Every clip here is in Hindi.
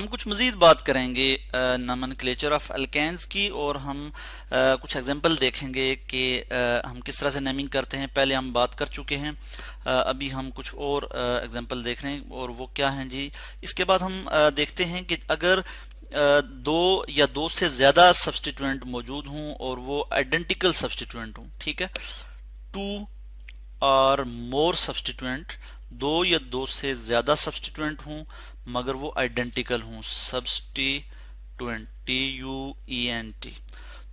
हम कुछ मज़ीद बात करेंगे नमन क्लेचर ऑफ अल्केन्स की और हम आ, कुछ एग्जांपल देखेंगे कि हम किस तरह से नेमिंग करते हैं पहले हम बात कर चुके हैं आ, अभी हम कुछ और एग्जांपल देख रहे हैं और वो क्या हैं जी इसके बाद हम आ, देखते हैं कि अगर दो या दो से ज़्यादा सब्सटीटेंट मौजूद हों और वो आइडेंटिकल सब्सटीटेंट हों ठीक है टू आर मोर सब्सटीटेंट दो या दो से ज़्यादा सब्सटीटेंट हों मगर वो आइडेंटिकल सब्सटी ट्वेंटी यू ई एन टी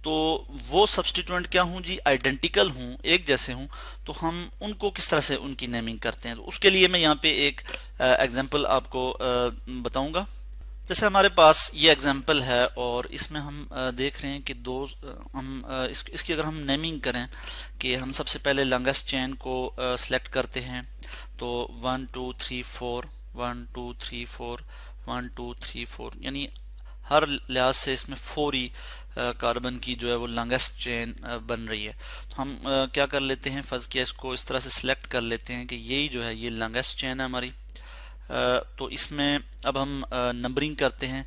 तो वो सब्सटीट्यूएंट क्या हूँ जी आइडेंटिकल हूँ एक जैसे हूँ तो हम उनको किस तरह से उनकी नेमिंग करते हैं तो उसके लिए मैं यहाँ पे एक एग्जांपल आपको बताऊंगा जैसे हमारे पास ये एग्जांपल है और इसमें हम देख रहे हैं कि दो हम इस, इसकी अगर हम नेमिंग करें कि हम सबसे पहले लंगेस्ट चेन को सिलेक्ट करते हैं तो one two three four one two three four one two three four यानी हर लिहाज से इसमें फोर ही कार्बन की जो है वो लॉन्गेस्ट चेन बन रही है तो हम क्या कर लेते हैं फर्ज किया इसको इस तरह से सिलेक्ट कर लेते हैं कि यही जो है ये लॉन्गेस्ट चेन है हमारी तो इसमें अब हम नंबरिंग करते हैं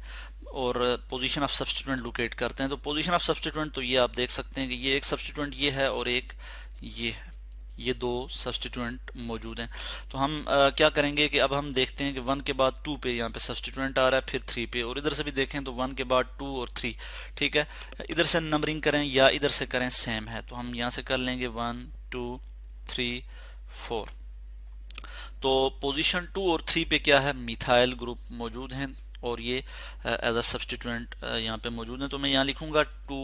और पोजीशन ऑफ सब्सटीट्यूंट लोकेट करते हैं तो पोजीशन ऑफ सब्सटीट्यूंट तो ये आप देख सकते हैं कि ये एक सब्सटीट्यूंट ये है और एक ये है ये दो सब्सटीट्यूएंट मौजूद हैं तो हम आ, क्या करेंगे कि अब हम देखते हैं कि वन के बाद टू पे यहाँ पे सब्सटीट्यूएंट आ रहा है फिर थ्री पे और इधर से भी देखें तो वन के बाद टू और थ्री ठीक है इधर से नंबरिंग करें या इधर से करें सेम है तो हम यहाँ से कर लेंगे वन टू थ्री फोर तो पोजीशन टू और थ्री पे क्या है मिथाइल ग्रुप मौजूद हैं और ये एज अ सब्सटीट्यूएंट यहाँ पे मौजूद हैं तो मैं यहाँ लिखूंगा टू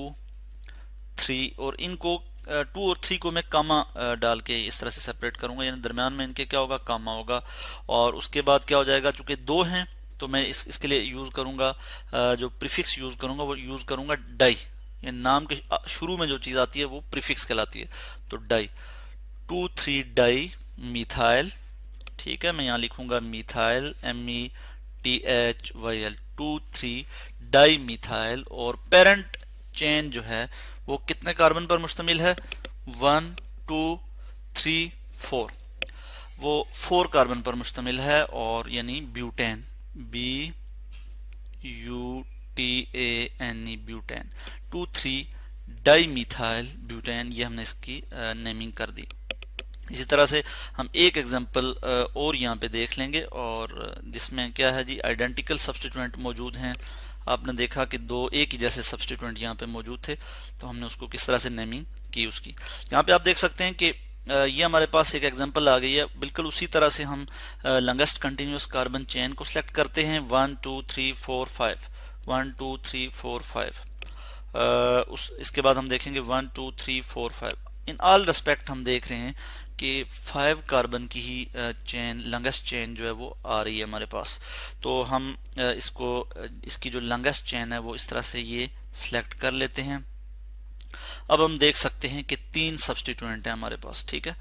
थ्री और इनको टू और थ्री को मैं कामा डाल के इस तरह से सेपरेट करूंगा यानी दरमियान में इनके क्या होगा कामा होगा और उसके बाद क्या हो जाएगा चूंकि दो हैं तो मैं इस इसके लिए यूज़ करूंगा जो प्रीफिक्स यूज़ करूंगा वो यूज़ करूंगा डाई यानी नाम के शुरू में जो चीज़ आती है वो प्रीफिक्स कहलाती है तो di two three di methyl ठीक है मैं यहाँ लिखूंगा methyl M E T H Y L two three di methyl और पेरेंट चेन जो है वो कितने कार्बन पर मुश्तमिल है वन टू थ्री फोर वो फोर कार्बन पर मुश्तमिल है और यानी butane B U T A N E butane two three di methyl butane ये हमने इसकी नेमिंग कर दी इसी तरह से हम एक एग्जांपल और यहाँ पे देख लेंगे और जिसमें क्या है जी आइडेंटिकल सब्सटीट्यूएंट मौजूद हैं आपने देखा कि दो एक ही जैसे सब्सटीट्यूंट यहाँ पे मौजूद थे तो हमने उसको किस तरह से नेमिंग की उसकी यहाँ पे आप देख सकते हैं कि ये हमारे पास एक एग्जांपल आ गई है बिल्कुल उसी तरह से हम लंगेस्ट कंटिन्यूस कार्बन चेन को सिलेक्ट करते हैं one two three four five one two three four five उस इसके बाद हम देखेंगे one two three four five in all respect हम देख रहे हैं कि फाइव कार्बन की ही चेन लंगेस्ट चेन जो है वो आ रही है हमारे पास तो हम इसको इसकी जो लंगेस्ट चेन है वो इस तरह से ये सिलेक्ट कर लेते हैं अब हम देख सकते हैं कि तीन सब्सटीटूएंट हैं हमारे पास ठीक है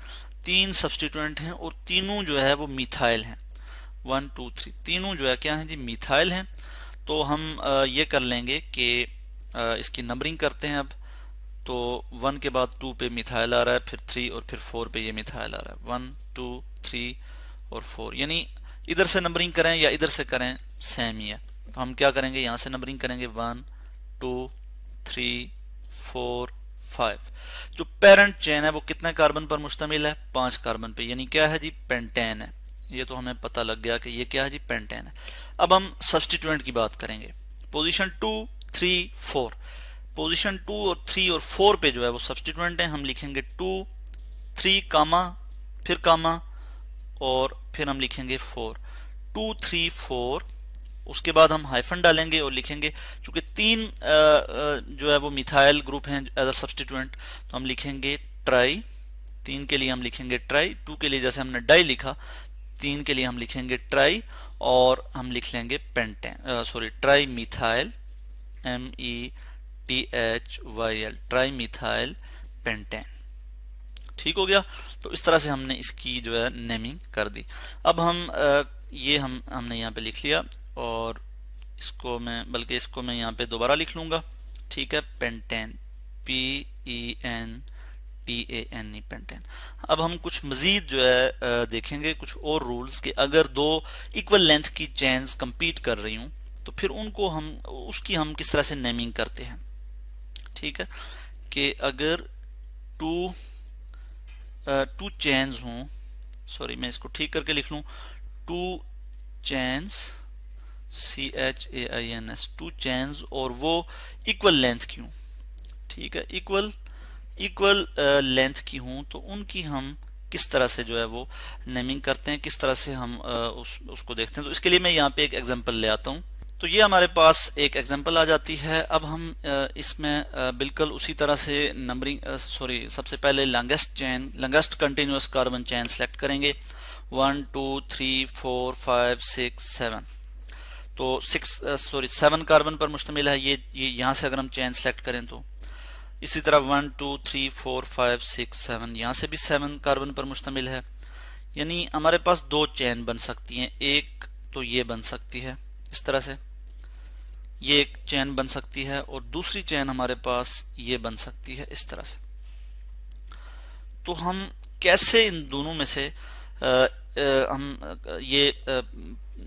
तीन सब्सटीटूएंट हैं और तीनों जो है वो मिथाइल हैं वन टू थ्री तीनों जो है क्या हैं जी मिथाइल हैं तो हम ये कर लेंगे कि इसकी नंबरिंग करते हैं अब तो वन के बाद टू पे मिथाइल आ रहा है फिर थ्री और फिर फोर पे ये मिथाइल आ रहा है वन टू थ्री और फोर यानी इधर से नंबरिंग करें या इधर से करें सेम ही है तो हम क्या करेंगे यहाँ से नंबरिंग करेंगे one two three four five जो पेरेंट चेन है वो कितने कार्बन पर मुश्तमिल है पांच कार्बन पे यानी क्या है जी पेंटेन है ये तो हमें पता लग गया कि ये क्या है जी पेंटेन है अब हम सब्सटीट्यूएंट की बात करेंगे position two three four position two और थ्री और फोर पे जो है वो सब्सटीट्यूएंट है हम लिखेंगे टू थ्री कामा फिर कामा और फिर हम लिखेंगे फोर टू थ्री फोर उसके बाद हम हाइफन डालेंगे और लिखेंगे चूंकि तीन जो है वो मिथाइल ग्रुप हैं एज अ सब्सटीट्यूएंट तो हम लिखेंगे ट्राई तीन के लिए हम लिखेंगे ट्राई टू के लिए जैसे हमने डाई लिखा तीन के लिए हम लिखेंगे ट्राई और हम लिख लेंगे pentane sorry tri methyl M E T H Y tri trimethyl pentane ठीक हो गया तो इस तरह से हमने इसकी जो है नेमिंग कर दी अब हम ये हम हमने यहाँ पे लिख लिया और इसको मैं बल्कि इसको मैं यहाँ पे दोबारा लिख लूँगा ठीक है pentane P E N T A N E pentane अब हम कुछ मज़ीद जो है देखेंगे कुछ और रूल्स कि अगर दो इक्वल लेंथ की चेन्स कम्पीट कर रही हूँ तो फिर उनको हम उसकी हम किस तरह से नेमिंग करते हैं ठीक है कि अगर टू टू चैंस हूं सॉरी मैं इसको ठीक करके लिख लूँ two chains C H A I N S two chains और वो इक्वल लेंथ की हूँ ठीक है इक्वल इक्वल लेंथ की हूँ तो उनकी हम किस तरह से जो है वो नेमिंग करते हैं किस तरह से हम uh, उस उसको देखते हैं तो इसके लिए मैं यहाँ पे एक एग्जांपल ले आता हूँ तो ये हमारे पास एक एग्जांपल आ जाती है अब हम इसमें बिल्कुल उसी तरह से नंबरिंग सॉरी सबसे पहले longest chain longest continuous carbon chain select करेंगे one two three four five six seven तो सिक्स सॉरी सेवन कार्बन पर मुश्तमिल है ये ये यहाँ से अगर हम चैन सेलेक्ट करें तो इसी तरह one two three four five six seven यहाँ से भी सेवन कार्बन पर मुश्तमिल है यानी हमारे पास दो चैन बन सकती हैं एक तो ये बन सकती है इस तरह से ये एक चैन बन सकती है और दूसरी चैन हमारे पास ये बन सकती है इस तरह से तो हम कैसे इन दोनों में से आ, आ, हम ये आ,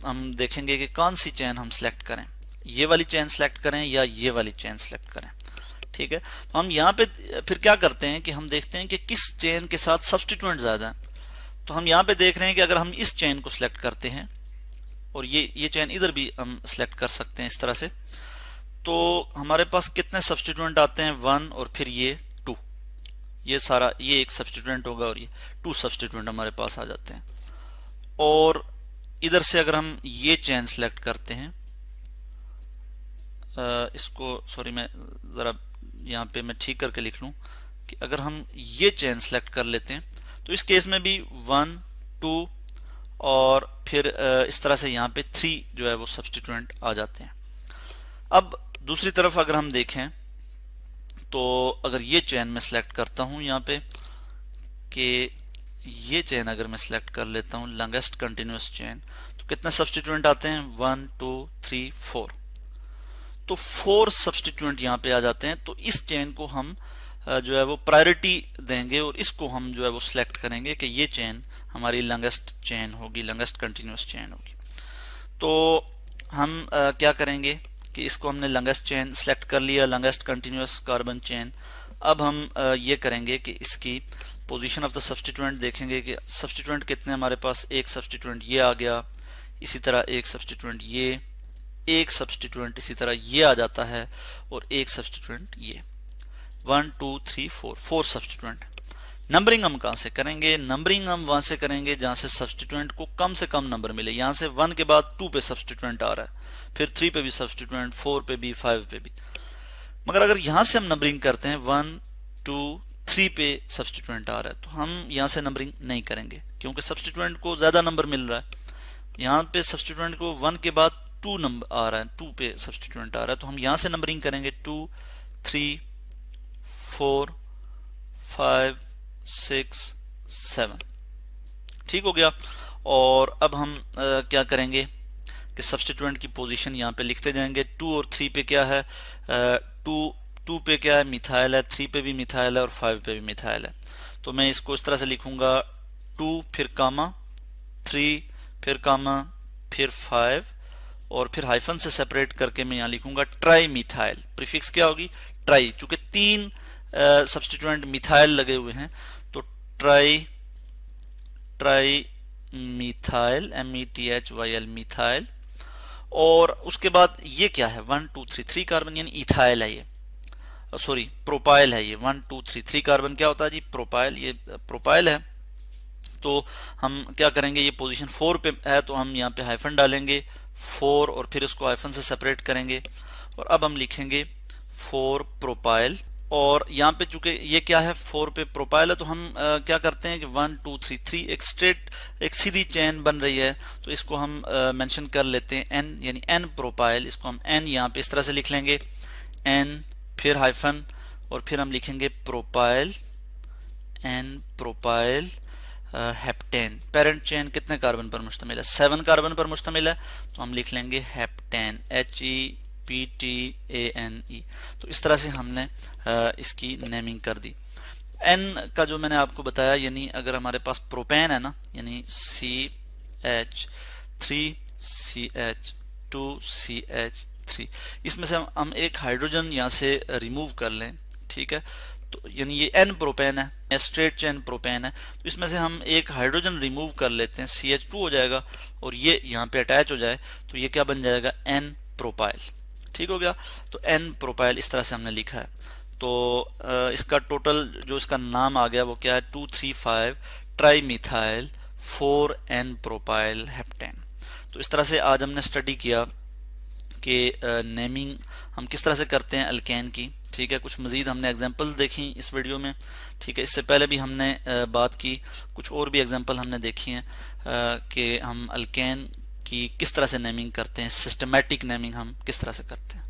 हम देखेंगे कि कौन सी चैन हम सेलेक्ट करें ये वाली चैन सेलेक्ट करें या ये वाली चैन सेलेक्ट करें ठीक है तो हम यहाँ पे फिर क्या करते हैं कि हम देखते हैं कि किस चैन के साथ सब्सटीट्यूंट ज़्यादा है तो हम यहाँ पे देख रहे हैं कि अगर हम इस चैन को सिलेक्ट करते हैं और ये ये चैन इधर भी हम सेलेक्ट कर सकते हैं इस तरह से तो हमारे पास कितने सब्सटीट्यूएंट आते हैं वन और फिर ये टू ये सारा ये एक सब्सटीट्यूएंट होगा और ये टू सब्सटीट्यूएंट हमारे पास आ जाते हैं और इधर से अगर हम ये चैन सेलेक्ट करते हैं इसको सॉरी मैं ज़रा यहाँ पे मैं ठीक करके लिख लूँ कि अगर हम ये चैन सेलेक्ट कर लेते हैं तो इस केस में भी वन टू और फिर इस तरह से यहाँ पे थ्री जो है वो सब्सटीट्यूएंट आ जाते हैं अब दूसरी तरफ अगर हम देखें तो अगर ये चैन मैं सिलेक्ट करता हूँ यहाँ पे कि ये चैन अगर मैं सिलेक्ट कर लेता हूँ लॉन्गेस्ट कंटिन्यूस चैन तो कितने सब्सटीट्यूएंट आते हैं वन टू थ्री फोर तो फोर सब्सटीट्यूएंट यहाँ पे आ जाते हैं तो इस चैन को हम जो है वो प्रायोरिटी देंगे और इसको हम जो है वो सिलेक्ट करेंगे कि ये चैन हमारी लंगेस्ट चैन होगी लंगेस्ट कंटिन्यूस चेन होगी तो हम आ, क्या करेंगे कि इसको हमने लंगेस्ट चैन सेलेक्ट कर लिया लंगेस्ट कंटिन्यूस कार्बन चैन अब हम आ, ये करेंगे कि इसकी पोजीशन ऑफ द सब्सटीट्यूएंट देखेंगे कि सब्सटीट्यूएंट कितने हमारे पास एक सब्सटीट्यूएंट ये आ गया इसी तरह एक सब्सटीट्यूएंट ये एक सब्सटीट्यूएंट इसी तरह ये आ जाता है और एक सब्सटीट्यूएंट ये one two three four four substituent numbering हम कहां से करेंगे नंबरिंग हम वहां से करेंगे जहां से सब्सटीट्यूएंट को कम से कम नंबर मिले यहां से वन के बाद टू पे सब्सटीट्यूएंट आ रहा है फिर थ्री पे भी सब्सटीट्यूएंट फोर पे भी फाइव पे भी मगर अगर यहां से हम नंबरिंग करते हैं वन टू थ्री पे सब्सटीट्यूएंट आ रहा है तो हम यहां से नंबरिंग नहीं करेंगे क्योंकि सब्सटीट्यूएंट को ज्यादा नंबर मिल रहा है यहां पे सब्सटीट्यूएंट को वन के बाद टू नंबर आ रहा है टू पे सब्सटीट्यूएंट आ रहा है तो हम यहां से नंबरिंग करेंगे two three four five six seven ठीक हो गया और अब हम आ, क्या करेंगे कि सब्सटीट्यूएंट की पोजीशन यहाँ पे लिखते जाएंगे टू और थ्री पे क्या है टू टू पे क्या है मिथाइल है थ्री पे भी मिथाइल है और फाइव पे भी मिथाइल है तो मैं इसको इस तरह से लिखूंगा टू फिर कामा थ्री फिर कामा फिर फाइव और फिर हाइफन से सेपरेट करके मैं यहाँ लिखूंगा ट्राई मिथाइल प्रीफिक्स क्या होगी ट्राई चूंकि तीन सब्सटीट्यूएंट मिथाइल लगे हुए हैं tri tri methyl M E T H Y L methyl और उसके बाद ये क्या है one two three three carbon यानी इथाइल है ये सॉरी प्रोपाइल है ये one two three three carbon क्या होता है जी प्रोपाइल ये प्रोपाइल है तो हम क्या करेंगे ये पोजीशन फोर पे है तो हम यहाँ पे हाइफन डालेंगे फोर और फिर इसको हाइफन से सेपरेट करेंगे और अब हम लिखेंगे फोर प्रोपाइल और यहाँ पे चूंकि ये क्या है फोर पे प्रोपाइल है तो हम आ, क्या करते हैं कि वन टू थ्री थ्री एक स्ट्रेट एक सीधी चैन बन रही है तो इसको हम मेंशन कर लेते हैं एन यानी एन प्रोपाइल इसको हम एन यहाँ पे इस तरह से लिख लेंगे एन फिर हाइफन और फिर हम लिखेंगे propyl N propyl heptane parent chain कितने कार्बन पर मुश्तमिल है सेवन कार्बन पर मुश्तमिल है तो हम लिख लेंगे heptane H E P T A N E तो इस तरह से हमने इसकी नेमिंग कर दी एन का जो मैंने आपको बताया यानी अगर हमारे पास प्रोपेन है ना यानी C H three C H two C H three इसमें से हम, हम एक हाइड्रोजन यहाँ से रिमूव कर लें ठीक है तो यानी ये एन प्रोपेन है स्ट्रेट चैन प्रोपेन है तो इसमें से हम एक हाइड्रोजन रिमूव कर लेते हैं सी एच टू हो जाएगा और ये यहाँ पे अटैच हो जाए तो ये क्या बन जाएगा एन प्रोपाइल ठीक हो गया तो एन प्रोपाइल इस तरह से हमने लिखा है तो इसका टोटल जो इसका नाम आ गया वो क्या है two three five tri methyl four N propyl heptane तो इस तरह से आज हमने स्टडी किया कि नेमिंग हम किस तरह से करते हैं अल्केन की ठीक है कुछ मज़ीद हमने एग्जांपल्स देखी इस वीडियो में ठीक है इससे पहले भी हमने बात की कुछ और भी एग्जांपल हमने देखी हैं कि हम अल्केन कि किस तरह से नेमिंग करते हैं सिस्टमेटिक नेमिंग हम किस तरह से करते हैं